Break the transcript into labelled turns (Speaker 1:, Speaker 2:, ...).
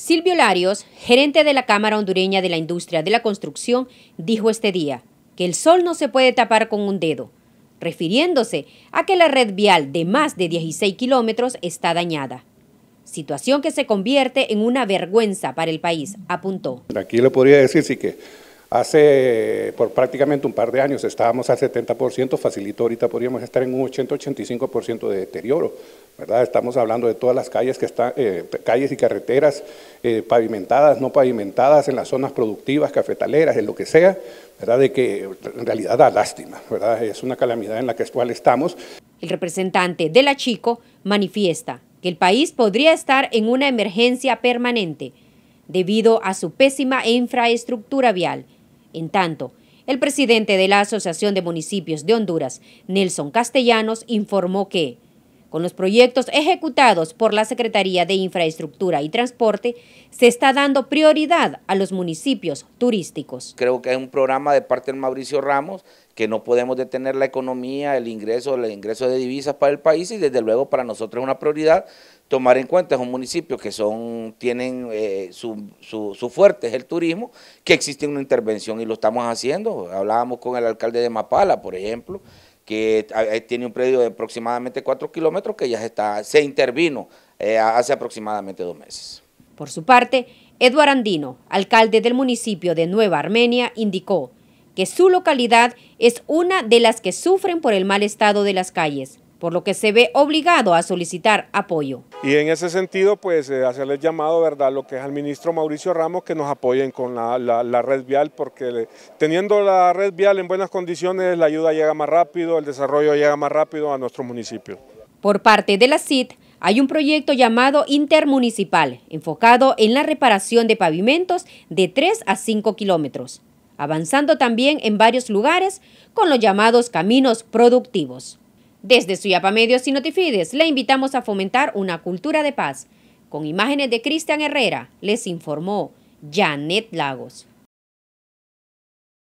Speaker 1: Silvio Larios, gerente de la Cámara Hondureña de la Industria de la Construcción, dijo este día que el sol no se puede tapar con un dedo, refiriéndose a que la red vial de más de 16 kilómetros está dañada. Situación que se convierte en una vergüenza para el país, apuntó.
Speaker 2: Aquí le podría decir sí que hace por prácticamente un par de años estábamos al 70%, facilito ahorita podríamos estar en un 80-85% de deterioro. Estamos hablando de todas las calles, que están, eh, calles y carreteras eh, pavimentadas, no pavimentadas, en las zonas productivas, cafetaleras, en lo que sea, ¿verdad? De que en realidad da lástima, ¿verdad? Es una calamidad en la que estamos.
Speaker 1: El representante de la Chico manifiesta que el país podría estar en una emergencia permanente debido a su pésima infraestructura vial. En tanto, el presidente de la Asociación de Municipios de Honduras, Nelson Castellanos, informó que con los proyectos ejecutados por la Secretaría de Infraestructura y Transporte, se está dando prioridad a los municipios turísticos.
Speaker 3: Creo que es un programa de parte del Mauricio Ramos que no podemos detener la economía, el ingreso, el ingreso de divisas para el país y desde luego para nosotros es una prioridad tomar en cuenta, es un municipio que son, tienen eh, su, su, fuerte es el turismo, que existe una intervención y lo estamos haciendo, hablábamos con el alcalde de Mapala, por ejemplo, que tiene un predio de aproximadamente 4 kilómetros que ya está, se intervino eh, hace aproximadamente dos meses.
Speaker 1: Por su parte, Eduardo Andino, alcalde del municipio de Nueva Armenia, indicó que su localidad es una de las que sufren por el mal estado de las calles, por lo que se ve obligado a solicitar apoyo.
Speaker 4: Y en ese sentido, pues eh, hacerle llamado, ¿verdad?, lo que es al ministro Mauricio Ramos, que nos apoyen con la, red vial, porque teniendo la red vial en buenas condiciones, la ayuda llega más rápido, el desarrollo llega más rápido a nuestro
Speaker 1: municipio. Por parte de la CIT, hay un proyecto llamado Intermunicipal, enfocado en la reparación de pavimentos de 3 a 5 kilómetros, avanzando también en varios lugares con los llamados caminos productivos. Desde Suyapa Medios y Notifides le invitamos a fomentar una cultura de paz. Con imágenes de Cristian Herrera, les informó Janet Lagos.